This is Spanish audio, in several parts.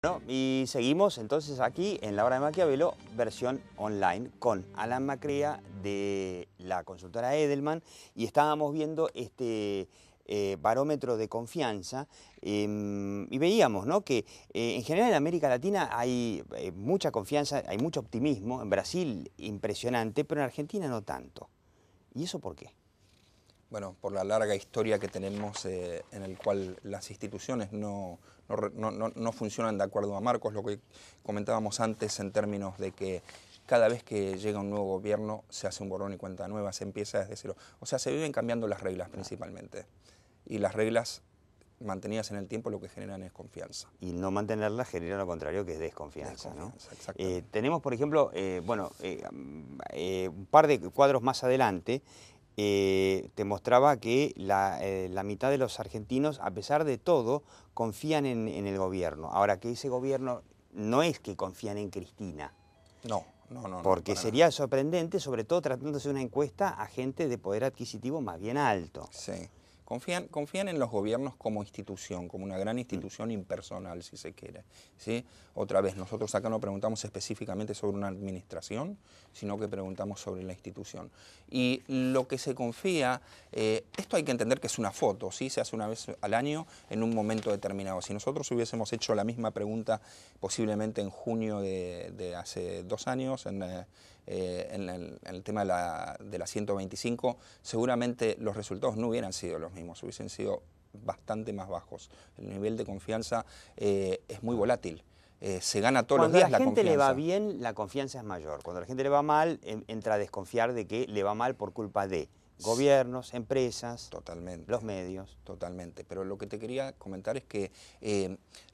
Bueno, y seguimos entonces aquí en La Hora de Maquiavelo, versión online, con Alan Macrea de la consultora Edelman, y estábamos viendo este eh, barómetro de confianza, em, y veíamos que eh, en general en América Latina hay eh, mucha confianza, hay mucho optimismo, en Brasil impresionante, pero en Argentina no tanto. ¿Y eso por qué? Bueno, por la larga historia que tenemos en el cual las instituciones no, no, funcionan de acuerdo a Marcos, lo que comentábamos antes en términos de que cada vez que llega un nuevo gobierno se hace un borrón y cuenta nueva, se empieza desde cero. O sea, se viven cambiando las reglas principalmente. Y las reglas mantenidas en el tiempo lo que generan es confianza. Y no mantenerlas genera lo contrario, que es desconfianza. Eh, tenemos, por ejemplo, eh, bueno, eh, un par de cuadros más adelante, eh, te mostraba que eh, la, mitad de los argentinos, a pesar de todo, confían en, el gobierno. Ahora, que ese gobierno no es que confían en Cristina. No, no, no. Porque sería sorprendente, sobre todo tratándose de una encuesta a gente de poder adquisitivo más bien alto. Sí. Confían, en los gobiernos como institución, como una gran mm. institución impersonal, si se quiere. ¿sí? Otra vez, nosotros acá no preguntamos específicamente sobre una administración, sino que preguntamos sobre la institución. Y lo que se confía, eh, esto hay que entender que es una foto, ¿sí? se hace una vez al año en un momento determinado. Si nosotros hubiésemos hecho la misma pregunta posiblemente en junio de, hace dos años, en... Eh, eh, en, el, tema de la, de 125, seguramente los resultados no hubieran sido los mismos, hubiesen sido bastante más bajos. El nivel de confianza eh, es muy volátil. Eh, se gana todos los días la confianza. Cuando a la gente le va bien, la confianza es mayor. Cuando a la gente le va mal, entra a desconfiar de que le va mal por culpa de gobiernos, empresas, totalmente, los medios. Totalmente, pero lo que te quería comentar es que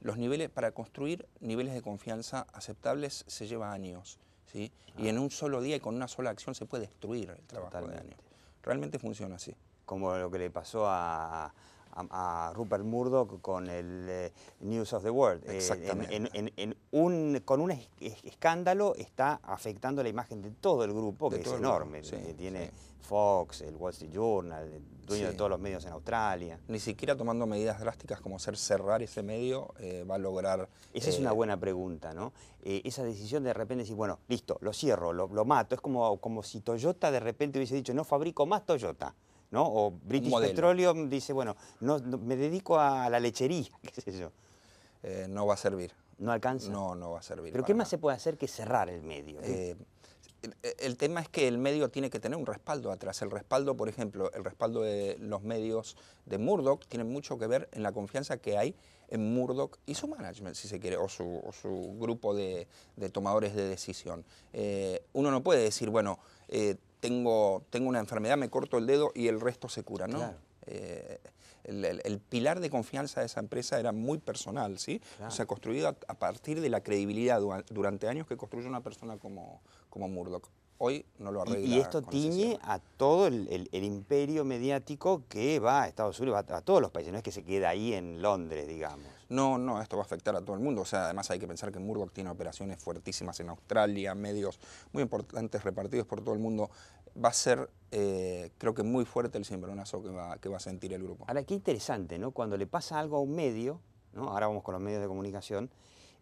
los niveles, para construir niveles de confianza aceptables se lleva años. Y ah. en un solo día y con una sola acción se puede destruir el trabajo de Realmente funciona así. Como lo que le pasó a, a, Rupert Murdoch con el eh, News of the World. Eh, Exactamente. con un escándalo está afectando la imagen de todo el grupo, que es enorme. tiene Fox, el Wall Street Journal, dueño de todos los medios en Australia. Ni siquiera tomando medidas drásticas como hacer cerrar ese medio eh, va a lograr... Esa es una buena pregunta, ¿no? esa decisión de repente decir, bueno, listo, lo cierro, lo, mato. Es como si Toyota de repente hubiese dicho, no fabrico más Toyota. ¿no? O British Petroleum dice, bueno, me dedico a la lechería, qué sé yo. Eh, no va a servir. ¿No alcanza? No, no va a servir. ¿Pero qué más se puede hacer que cerrar el medio? Eh, el, tema es que el medio tiene que tener un respaldo atrás. El respaldo, por ejemplo, el respaldo de los medios de Murdoch tiene mucho que ver en la confianza que hay en Murdoch y su management, si se quiere, o su, grupo de, tomadores de decisión. Eh, uno no puede decir, bueno, tengo, una enfermedad, me corto el dedo y el resto se cura, eh, el, pilar de confianza de esa empresa era muy personal, ¿sí? se construido a, partir de la credibilidad durante años que construye una persona como Murdoch hoy no lo arregla. Y, esto tiñe a todo el, imperio mediático que va a Estados Unidos, va a, todos los países, no es que se queda ahí en Londres, digamos. No, no, esto va a afectar a todo el mundo. O sea, además hay que pensar que Murdoch tiene operaciones fuertísimas en Australia, medios muy importantes repartidos por todo el mundo. Va a ser, eh, creo que muy fuerte el cimbronazo que va, que va a sentir el grupo. Ahora, qué interesante, ¿no? Cuando le pasa algo a un medio, ¿no? Ahora vamos con los medios de comunicación,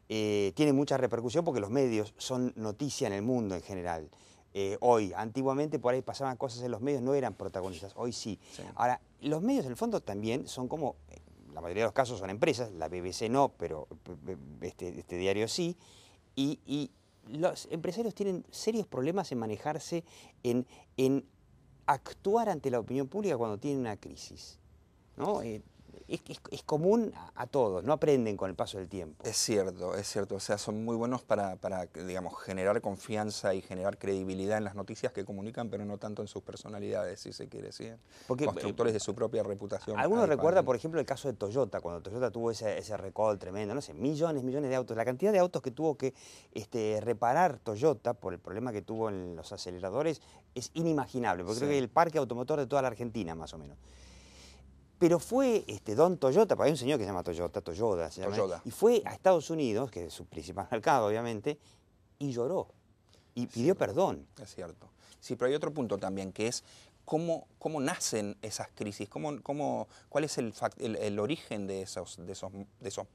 eh, tiene mucha repercusión porque los medios son noticia en el mundo en general. Eh, hoy. Antiguamente por ahí pasaban cosas en los medios, no eran protagonistas, hoy sí. Ahora, los medios en el fondo también son como, eh, la mayoría de los casos son empresas, la BBC no, pero eh, este, este, diario sí, y, los empresarios tienen serios problemas en manejarse, en, actuar ante la opinión pública cuando tienen una crisis. ¿no? es, común a, todos, no aprenden con el paso del tiempo. Es cierto, es cierto. O sea, son muy buenos para, digamos, generar confianza y generar credibilidad en las noticias que comunican, pero no tanto en sus personalidades, si se quiere, decir. Constructores eh, de su propia reputación. Algunos recuerda, por ejemplo, el caso de Toyota, cuando Toyota tuvo ese, ese tremendo, no sé, millones, millones de autos. La cantidad de autos que tuvo que este, reparar Toyota por el problema que tuvo en los aceleradores es inimaginable, porque creo que el parque automotor de toda la Argentina, más o menos. Pero fue este, Don Toyota, porque hay un señor que se llama Toyota, Toyoda y fue a Estados Unidos, que es su principal mercado, obviamente, y lloró. Y pidió perdón. Es cierto. Sí, pero hay otro punto también, que es cómo, cómo nacen esas crisis, cómo, cómo, cuál es el, el, origen de esos, de esos, de esos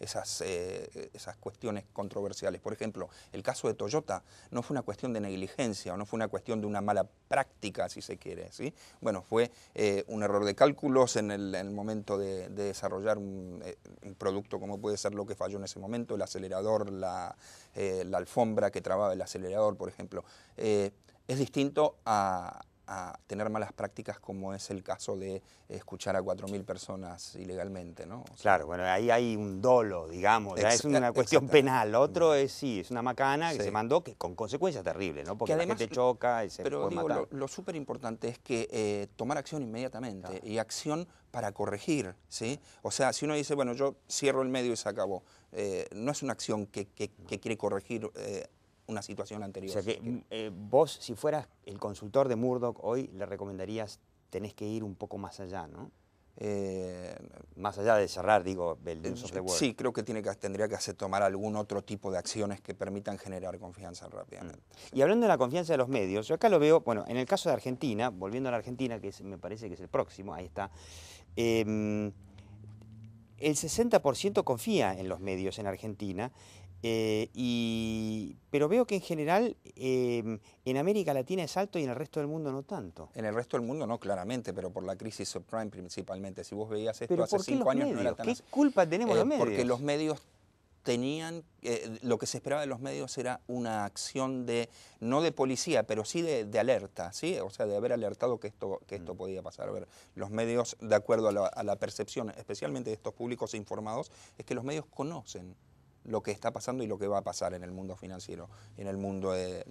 esas, eh, esas cuestiones controversiales. Por ejemplo, el caso de Toyota no fue una cuestión de negligencia o no fue una cuestión de una mala práctica, si se quiere. ¿sí? Bueno, fue eh, un error de cálculos en el, momento de, desarrollar eh, un, producto como puede ser lo que falló en ese momento, el acelerador, la, la alfombra que trababa el acelerador, por ejemplo. es distinto a, a tener malas prácticas como es el caso de escuchar a 4.000 personas ilegalmente, ¿no? claro, bueno, ahí hay un dolo, digamos, es una cuestión penal. Otro es, sí, es una macana que se mandó que con consecuencias terribles, ¿no? Porque además, la choca y Pero digo, lo, súper importante es que eh, tomar acción inmediatamente y acción para corregir, ¿sí? O sea, si uno dice, bueno, yo cierro el medio y se acabó, eh, no es una acción que, que, quiere corregir eh, una situación anterior. O sea que mm, eh, vos, si fueras el consultor de Murdoch hoy, le recomendarías, tenés que ir un poco más allá, ¿no? Eh, más allá de cerrar, digo, el eh, software. de Sí, creo que, tiene que tendría que hacer, tomar algún otro tipo de acciones que permitan generar confianza rápidamente. Mm. Y hablando de la confianza de los medios, yo acá lo veo, bueno, en el caso de Argentina, volviendo a la Argentina, que me parece que es el próximo, ahí está, em, el 60% confía en los medios en Argentina eh, y, pero veo que en general em, en América Latina es alto y en el resto del mundo no tanto. En el resto del mundo no, claramente, pero por la crisis subprime principalmente. Si vos veías esto hace cinco años no era tan ¿Qué culpa tenemos eh, los medios? Porque los medios tenían, eh, lo que se esperaba de los medios era una acción de, no de policía, pero sí de, alerta, ¿sí? O sea, de haber alertado que esto, que esto mm. podía pasar. A ver, los medios, de acuerdo a la, a la percepción, especialmente de estos públicos informados, es que los medios conocen lo que está pasando y lo que va a pasar en el mundo financiero, en el mundo de,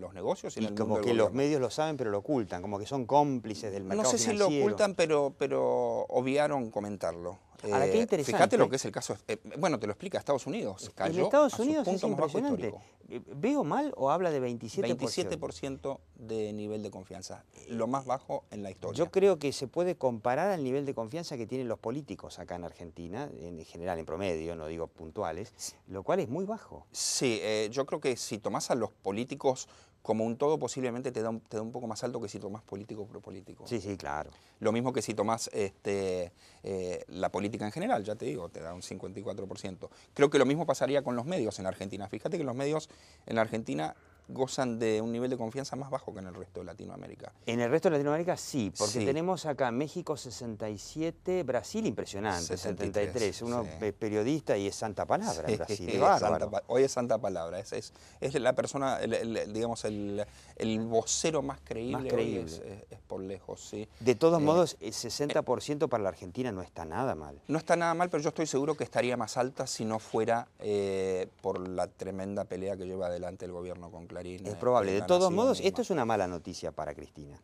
los negocios. Y, en como que los medios lo saben pero lo ocultan, como que son cómplices del mercado No sé si lo ocultan, pero, pero obviaron comentarlo. Ahora, eh, interesante. Fíjate lo que es el caso. Eh, bueno, te lo explica Estados Unidos. Cayó en Estados Unidos punto es impresionante. Eh, ¿Veo mal o habla de 27%? 27% de nivel de confianza, lo más bajo en la historia. Yo creo que se puede comparar al nivel de confianza que tienen los políticos acá en Argentina, en general, en promedio, no digo puntuales, lo cual es muy bajo. Sí, yo creo que si tomás a los políticos como un todo posiblemente te da un, te da un poco más alto que si tomás político pro político. Sí, sí, claro. Lo mismo que si tomás este, eh, la política en general, ya te digo, te da un 54%. Creo que lo mismo pasaría con los medios en Argentina. Fíjate que los medios en la Argentina gozan de un nivel de confianza más bajo que en el resto de Latinoamérica. En el resto de Latinoamérica sí, porque tenemos acá México 67, Brasil impresionante, 73. Uno es periodista y es santa palabra Brasil. hoy es santa palabra, es, es, la persona, digamos, el, vocero más creíble, es, por lejos, sí. De todos eh, modos, el 60% eh, para la Argentina no está nada mal. No está nada mal, pero yo estoy seguro que estaría más alta si no fuera eh, por la tremenda pelea que lleva adelante el gobierno con es eh, probable. De todos modos, esto es una mala noticia para Cristina.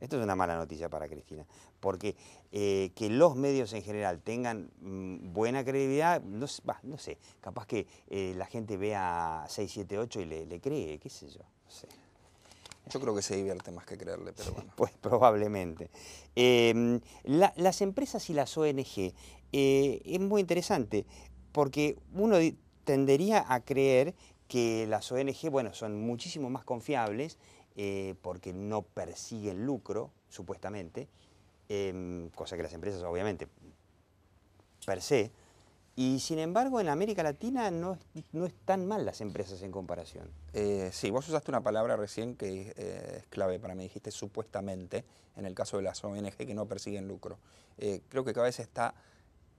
Esto es una mala noticia para Cristina, porque eh, que los medios en general tengan mm, buena credibilidad, no, sé, capaz que eh, la gente vea 678 y le, cree, qué sé yo, Yo creo que se divierte más que creerle, pero bueno. Pues probablemente. Em, las empresas y las ONG es muy interesante, porque uno tendería a creer que las ONG, bueno, son muchísimo más confiables eh, porque no persiguen lucro, supuestamente, em, cosa que las empresas obviamente per se, y sin embargo, en América Latina no, no están mal las empresas en comparación. Eh, sí, vos usaste una palabra recién que eh, es clave para mí, dijiste supuestamente, en el caso de las ONG que no persiguen lucro. creo que cada vez está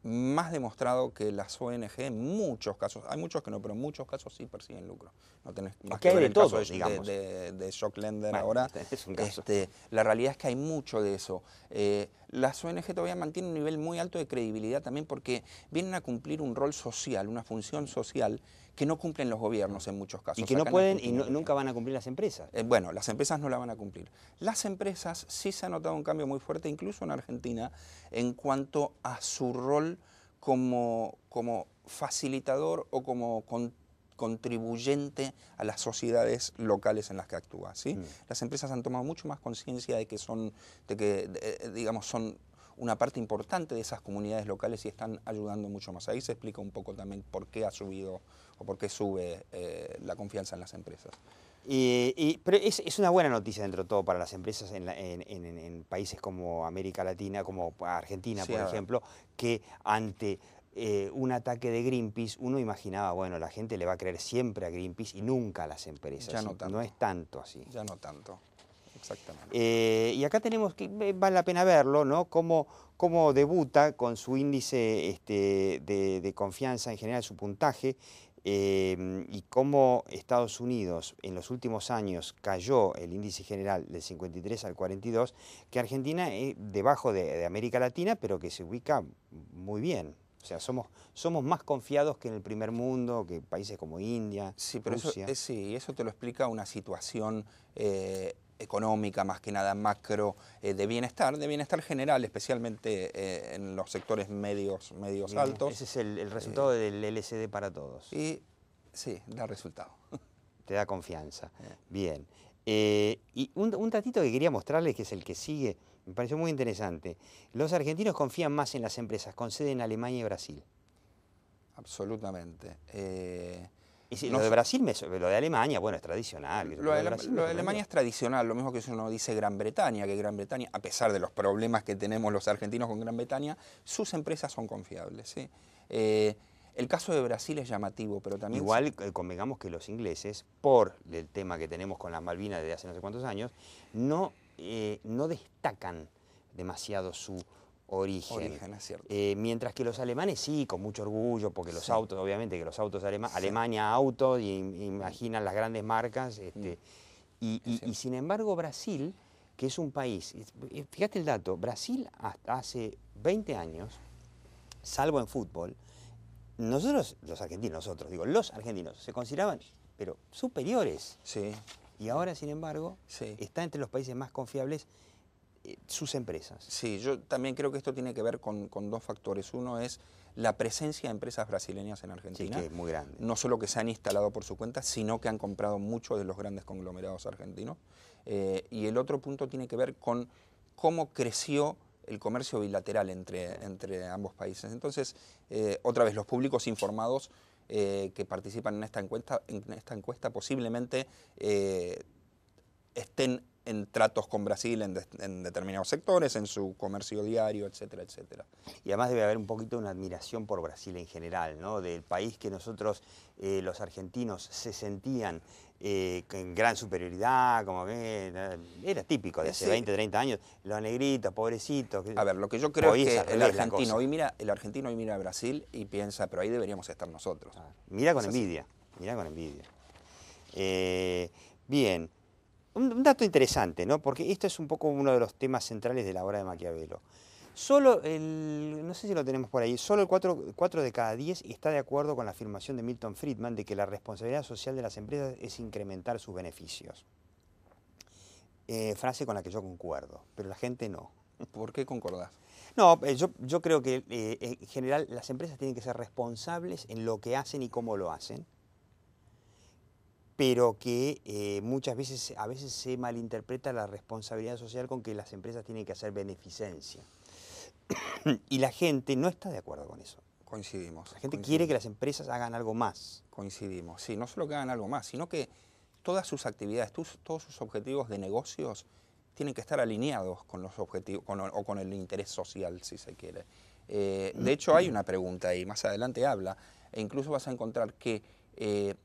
más demostrado que las ONG en muchos casos, hay muchos que no, pero en muchos casos sí persiguen lucro. No tenés más que, todo, de, digamos. de, de, ahora. Este es un caso. Este, la realidad es que hay mucho de eso. Eh, las ONG todavía mantienen un nivel muy alto de credibilidad también porque vienen a cumplir un rol social, una función social que no cumplen los gobiernos en muchos casos. Y que no pueden y nunca van a cumplir las empresas. Eh, bueno, las empresas no la van a cumplir. Las empresas sí se ha notado un cambio muy fuerte, incluso en Argentina, en cuanto a su rol como, como facilitador o como contribuyente a las sociedades locales en las que actúa. ¿sí? Mm. Las empresas han tomado mucho más conciencia de que son, de que, eh, digamos, son una parte importante de esas comunidades locales y están ayudando mucho más. Ahí se explica un poco también por qué ha subido o por qué sube eh, la confianza en las empresas. Y, pero es, una buena noticia dentro de todo para las empresas en, países como América Latina, como Argentina, por ejemplo, que ante eh, un ataque de Greenpeace, uno imaginaba, bueno, la gente le va a creer siempre a Greenpeace y nunca a las empresas. Ya no, tanto. no es tanto así. Ya no tanto. Exactamente. Eh, y acá tenemos que vale la pena verlo, ¿no? Cómo, cómo debuta con su índice este, de, confianza en general, su puntaje, em, y cómo Estados Unidos en los últimos años cayó el índice general del 53 al 42, que Argentina es debajo de, América Latina, pero que se ubica muy bien. O sea, somos, somos más confiados que en el primer mundo, que países como India. Sí, pero eso, eh, sí, eso te lo explica una situación eh, económica, más que nada macro, eh, de bienestar, de bienestar general, especialmente eh, en los sectores medios, medios altos. Ese es el, eh, resultado del LSD para todos. Y sí, da resultado. Te da confianza. Bien. y un, un que quería mostrarles, que es el que sigue, me pareció muy interesante. Los argentinos confían más en las empresas con sede en Alemania y Brasil. Absolutamente lo de Brasil, lo de Alemania, bueno, es tradicional. Lo, de, Alemania es tradicional, lo mismo que si uno dice Gran Bretaña, que Gran Bretaña, a pesar de los problemas que tenemos los argentinos con Gran Bretaña, sus empresas son confiables. ¿sí? Eh, el caso de Brasil es llamativo, pero también... Igual eh, convengamos que los ingleses, por el tema que tenemos con las Malvinas desde hace no sé cuántos años, no, eh, no destacan demasiado su origen. Eh, mientras que los alemanes sí, con mucho orgullo, porque los autos, obviamente que los autos alemanes, Alemania autos, y, imaginan las grandes marcas. Este, mm. y, sin embargo Brasil, que es un país, eh, fíjate el dato, Brasil hasta hace 20 años, salvo en fútbol, nosotros, los argentinos, nosotros, digo, los argentinos, se consideraban, pero superiores. Y ahora, sin embargo, está entre los países más confiables eh, sus empresas. Sí, yo también creo que esto tiene que ver con, dos factores. Uno es la presencia de empresas brasileñas en Argentina. que es muy grande. No solo que se han instalado por su cuenta, sino que han comprado muchos de los grandes conglomerados argentinos. Eh, y el otro punto tiene que ver con cómo creció el comercio bilateral entre, entre ambos países. Entonces, eh, otra vez, los públicos informados que participan en esta encuesta, en esta encuesta posiblemente estén en tratos con Brasil en, determinados sectores, en su comercio diario, etcétera, etcétera. Y además debe haber un poquito de una admiración por Brasil en general, ¿no? Del país que nosotros, eh, los argentinos, se sentían eh, en gran superioridad, como que eh, era típico de hace 20, 30 años, los negritos, pobrecitos. A ver, lo que yo creo es que el argentino, hoy mira, el argentino hoy mira a Brasil y piensa, pero ahí deberíamos estar nosotros. Ah, mira con envidia, mira con envidia. bien un, dato interesante, ¿no? porque esto es un poco uno de los temas centrales de la obra de Maquiavelo. Solo el, no sé si lo tenemos por ahí, solo el 4, de cada 10 está de acuerdo con la afirmación de Milton Friedman de que la responsabilidad social de las empresas es incrementar sus beneficios. Eh, frase con la que yo concuerdo, pero la gente no. ¿Por qué concordás? No, eh, yo, creo que eh, en general las empresas tienen que ser responsables en lo que hacen y cómo lo hacen pero que eh, muchas veces, a veces se malinterpreta la responsabilidad social con que las empresas tienen que hacer beneficencia. y la gente no está de acuerdo con eso. Coincidimos. La gente quiere que las empresas hagan algo más. Coincidimos, sí, no solo que hagan algo más, sino que todas sus actividades, todos sus objetivos de negocios tienen que estar alineados con los objetivos o con el interés social, si se quiere. Eh, de hecho, hay una pregunta ahí, más adelante habla, e incluso vas a encontrar que eh,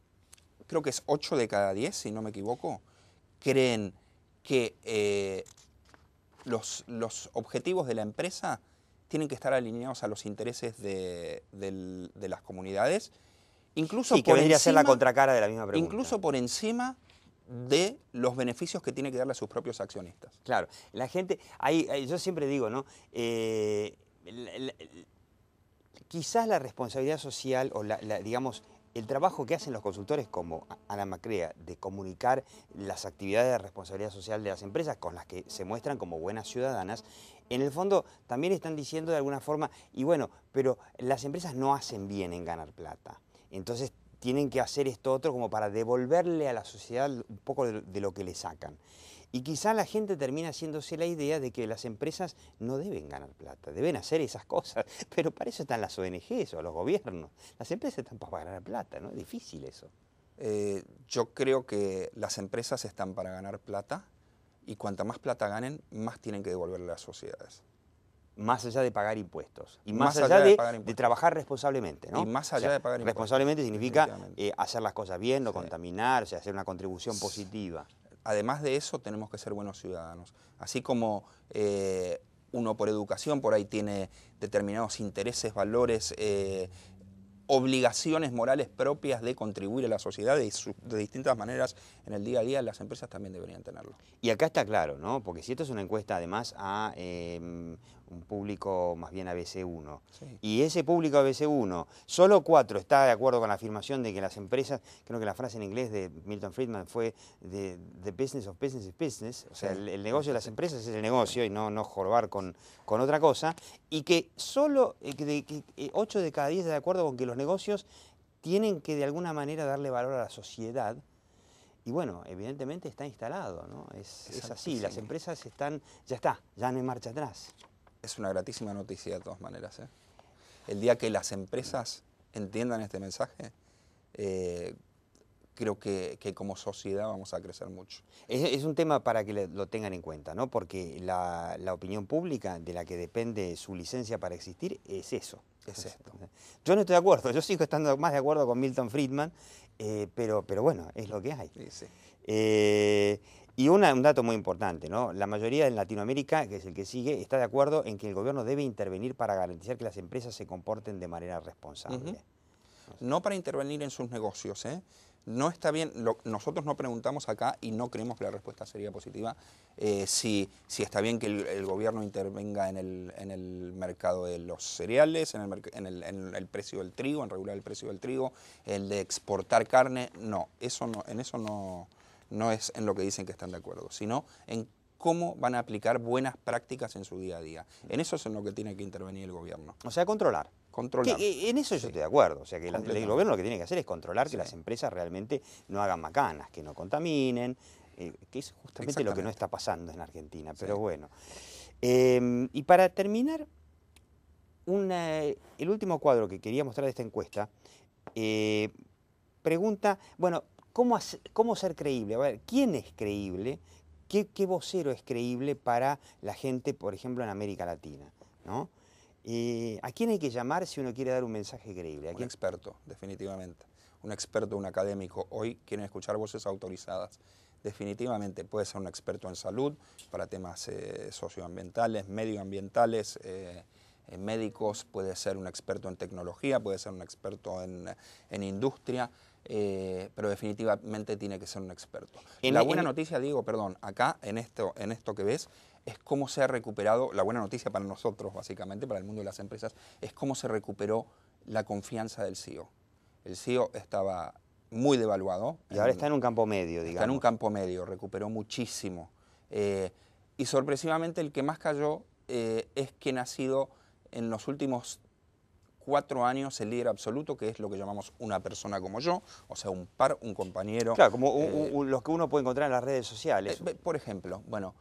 creo que es 8 de cada 10, si no me equivoco, creen que eh, los, objetivos de la empresa tienen que estar alineados a los intereses de, las comunidades, incluso, podría ser la contracara de la misma pregunta. incluso por encima de los beneficios que tiene que darle a sus propios accionistas. Claro, la gente, ahí yo siempre digo, ¿no? Eh, quizás la responsabilidad social o la digamos, el trabajo que hacen los consultores como Ana Macrea de comunicar las actividades de responsabilidad social de las empresas con las que se muestran como buenas ciudadanas, en el fondo también están diciendo de alguna forma, y bueno, pero las empresas no hacen bien en ganar plata. Entonces tienen que hacer esto otro como para devolverle a la sociedad un poco de lo que le sacan. Y quizá la gente termina haciéndose la idea de que las empresas no deben ganar plata, deben hacer esas cosas, pero para eso están las ONGs o los gobiernos. Las empresas están para ganar plata, ¿no? Es difícil eso. Eh, yo creo que las empresas están para ganar plata y cuanta más plata ganen, más tienen que devolverle a las sociedades. Más allá de pagar impuestos. Y más, allá, de, trabajar responsablemente, ¿no? Y más allá de pagar impuestos. Responsablemente significa eh, hacer las cosas bien, no contaminar, o sea, hacer una contribución positiva además de eso, tenemos que ser buenos ciudadanos. Así como eh, uno por educación por ahí tiene determinados intereses, valores, eh, obligaciones morales propias de contribuir a la sociedad de, distintas maneras en el día a día, las empresas también deberían tenerlo. Y acá está claro, ¿no? Porque si esto es una encuesta además a em, un público más bien ABC1. Y ese público ABC1, solo cuatro está de acuerdo con la afirmación de que las empresas, creo que la frase en inglés de Milton Friedman fue de business of business is business, o sea, el, negocio de las empresas es el negocio y no, no jorbar con, con otra cosa, y que solo eh, de, 8 eh, de cada diez está de acuerdo con que los negocios tienen que de alguna manera darle valor a la sociedad. Y bueno, evidentemente está instalado, ¿no? Es, es así, las empresas están, ya está, ya no hay marcha atrás es una gratísima noticia de todas maneras. ¿eh? El día que las empresas entiendan este mensaje, eh, creo que, como sociedad vamos a crecer mucho. Es, un tema para que lo tengan en cuenta, ¿no? Porque la, opinión pública de la que depende su licencia para existir es eso. Es esto. Yo no estoy de acuerdo, yo sigo estando más de acuerdo con Milton Friedman, eh, pero, pero bueno, es lo que hay. Sí, sí. Y un dato muy importante, ¿no? la mayoría en Latinoamérica, que es el que sigue, está de acuerdo en que el gobierno debe intervenir para garantizar que las empresas se comporten de manera responsable. No para intervenir en sus negocios, ¿eh? no está bien, nosotros no preguntamos acá y no creemos que la respuesta sería positiva eh, si, si, está bien que el, gobierno intervenga en el, mercado de los cereales, en el, en el, el, precio del trigo, en regular el precio del trigo, el de exportar carne, no, eso no en eso no, no es en lo que dicen que están de acuerdo, sino en cómo van a aplicar buenas prácticas en su día a día. En eso es en lo que tiene que intervenir el gobierno. O sea, controlar. Controlar. Eh, en eso yo estoy de acuerdo. O sea, que el gobierno lo que tiene que hacer es controlar que las empresas realmente no hagan macanas, que no contaminen, eh, que es justamente lo que no está pasando en Argentina. Pero bueno. Em, y para terminar, el último cuadro que quería mostrar de esta encuesta eh, pregunta, bueno, ¿Cómo, ser creíble? A ver, ¿quién es creíble? ¿Qué, vocero es creíble para la gente, por ejemplo, en América Latina? Eh, ¿A quién hay que llamar si uno quiere dar un mensaje creíble? Un experto, definitivamente. Un experto, un académico. Hoy quieren escuchar voces autorizadas. Definitivamente puede ser un experto en salud para temas eh, socioambientales, medioambientales. Eh, médicos, puede ser un experto en tecnología, puede ser un experto en industria, eh, pero definitivamente tiene que ser un experto. la buena noticia, digo, perdón, acá en esto, en esto que ves, es cómo se ha recuperado, la buena noticia para nosotros, básicamente, para el mundo de las empresas, es cómo se recuperó la confianza del CEO. El CEO estaba muy devaluado. Y ahora está en un campo medio, digamos. Está en un campo medio, recuperó muchísimo. Eh, y sorpresivamente el que más cayó eh, es que ha sido en los últimos cuatro años el líder absoluto, que es lo que llamamos una persona como yo, o sea, un par, un compañero. Claro, como eh, los que uno puede encontrar en las redes sociales. Eh, por ejemplo, bueno,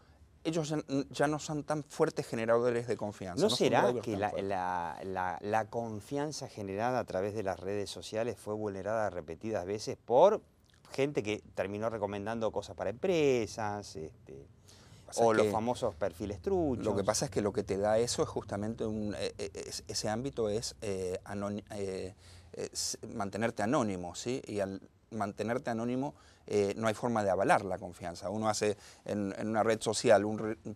ellos ya no son tan fuertes generadores de confianza. ¿No, será que la, confianza generada a través de las redes sociales fue vulnerada repetidas veces por gente que terminó recomendando cosas para empresas? Este o los famosos perfiles truchos. Lo que pasa es que lo que te da eso es justamente e, e, ese ámbito eh, eh, es, mantenerte anónimo, ¿sí? Y al mantenerte anónimo eh, no hay forma de avalar la confianza. Uno hace en, una red social,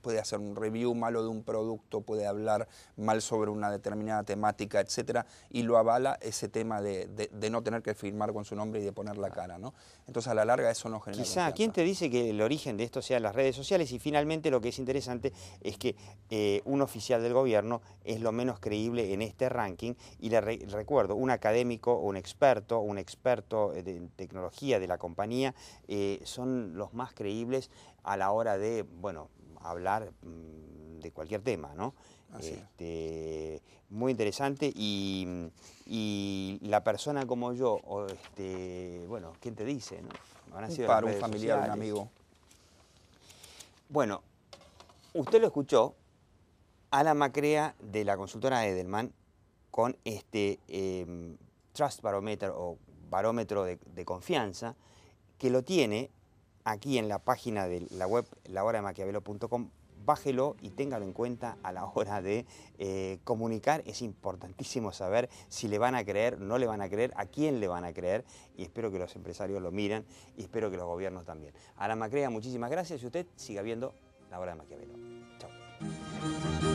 puede hacer un review malo de un producto, puede hablar mal sobre una determinada temática, etcétera, y lo avala ese tema de, no tener que firmar con su nombre y de poner la cara, ¿no? Entonces a la larga eso no genera. Quizá, ¿quién te dice que el origen de esto sea las redes sociales? Y finalmente lo que es interesante es que eh, un oficial del gobierno es lo menos creíble en este ranking. Y le recuerdo, un académico, un experto, un experto eh, en tecnología de la compañía eh, son los más creíbles a la hora de, bueno, hablar mm, de cualquier tema, ¿no? Este, muy interesante mm, y, la persona como yo, o este, bueno, ¿quién te dice? para un familiar, un amigo. Bueno, usted lo escuchó a la macrea de la consultora Edelman con este em, Trust Barometer o barómetro de confianza, que lo tiene aquí en la página de la web lahorademaquiavelo.com. Bájelo y téngalo en cuenta a la hora de eh, comunicar. Es importantísimo saber si le van a creer, no le van a creer, a quién le van a creer. Y espero que los empresarios lo miren, y espero que los gobiernos también. A la Macrea, muchísimas gracias y usted siga viendo La Hora de Maquiavelo. Chao.